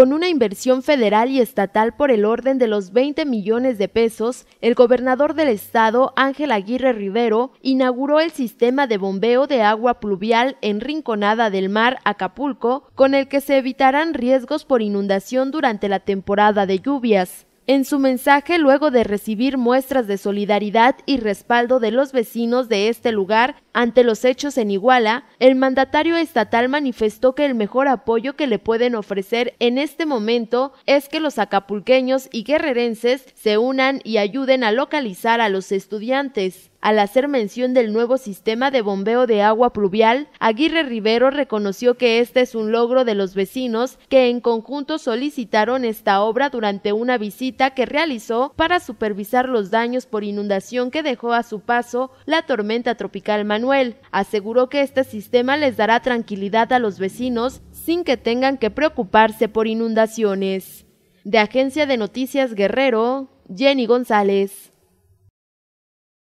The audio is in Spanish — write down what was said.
Con una inversión federal y estatal por el orden de los 20 millones de pesos, el gobernador del estado, Ángel Aguirre Rivero, inauguró el sistema de bombeo de agua pluvial en Rinconada del Mar, Acapulco, con el que se evitarán riesgos por inundación durante la temporada de lluvias. En su mensaje, luego de recibir muestras de solidaridad y respaldo de los vecinos de este lugar ante los hechos en Iguala, el mandatario estatal manifestó que el mejor apoyo que le pueden ofrecer en este momento es que los acapulqueños y guerrerenses se unan y ayuden a localizar a los estudiantes. Al hacer mención del nuevo sistema de bombeo de agua pluvial, Aguirre Rivero reconoció que este es un logro de los vecinos que en conjunto solicitaron esta obra durante una visita que realizó para supervisar los daños por inundación que dejó a su paso la tormenta tropical Manuel. Aseguró que este sistema les dará tranquilidad a los vecinos sin que tengan que preocuparse por inundaciones. De Agencia de Noticias Guerrero, Jenny González.